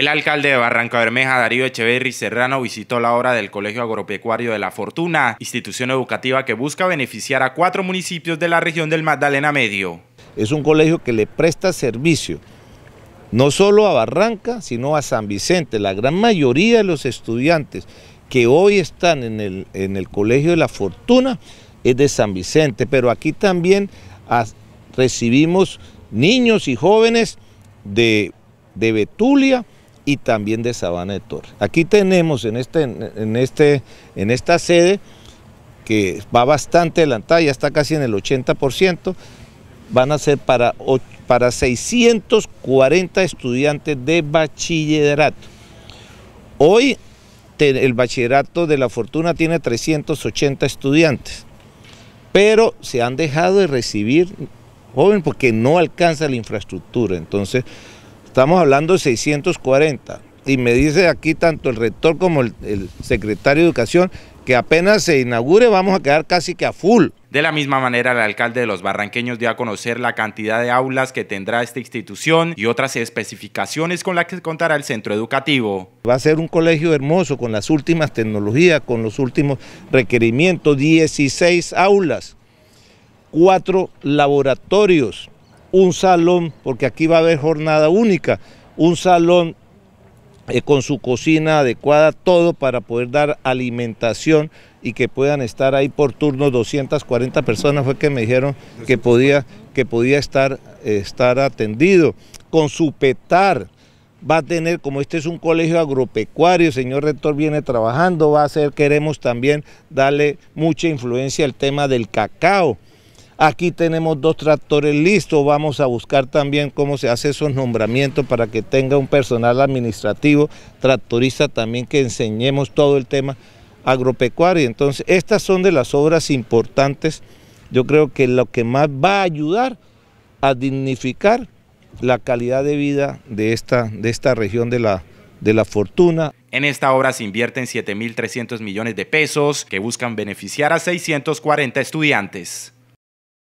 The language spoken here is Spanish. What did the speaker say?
El alcalde de Barranca Bermeja, Darío Echeverri Serrano, visitó la obra del Colegio Agropecuario de la Fortuna, institución educativa que busca beneficiar a cuatro municipios de la región del Magdalena Medio. Es un colegio que le presta servicio no solo a Barranca, sino a San Vicente. La gran mayoría de los estudiantes que hoy están en el, en el Colegio de la Fortuna es de San Vicente, pero aquí también recibimos niños y jóvenes de, de Betulia, y también de Sabana de torre Aquí tenemos en, este, en, este, en esta sede, que va bastante adelantada, ya está casi en el 80%, van a ser para, para 640 estudiantes de bachillerato. Hoy el bachillerato de la fortuna tiene 380 estudiantes, pero se han dejado de recibir joven porque no alcanza la infraestructura. Entonces, Estamos hablando de 640. Y me dice aquí tanto el rector como el, secretario de Educación que apenas se inaugure vamos a quedar casi que a full. De la misma manera, el alcalde de los Barranqueños dio a conocer la cantidad de aulas que tendrá esta institución y otras especificaciones con las que contará el centro educativo. Va a ser un colegio hermoso con las últimas tecnologías, con los últimos requerimientos, 16 aulas, 4 laboratorios, un salón, porque aquí va a haber jornada única, un salón eh, con su cocina adecuada, todo para poder dar alimentación y que puedan estar ahí por turno 240 personas, fue que me dijeron que podía, que podía estar, estar atendido, con su petar va a tener, como este es un colegio agropecuario, señor rector viene trabajando, va a ser queremos también darle mucha influencia al tema del cacao. Aquí tenemos dos tractores listos, vamos a buscar también cómo se hace esos nombramientos para que tenga un personal administrativo, tractorista también que enseñemos todo el tema agropecuario. Entonces, estas son de las obras importantes, yo creo que lo que más va a ayudar a dignificar la calidad de vida de esta, de esta región de la, de la fortuna. En esta obra se invierten 7.300 millones de pesos que buscan beneficiar a 640 estudiantes.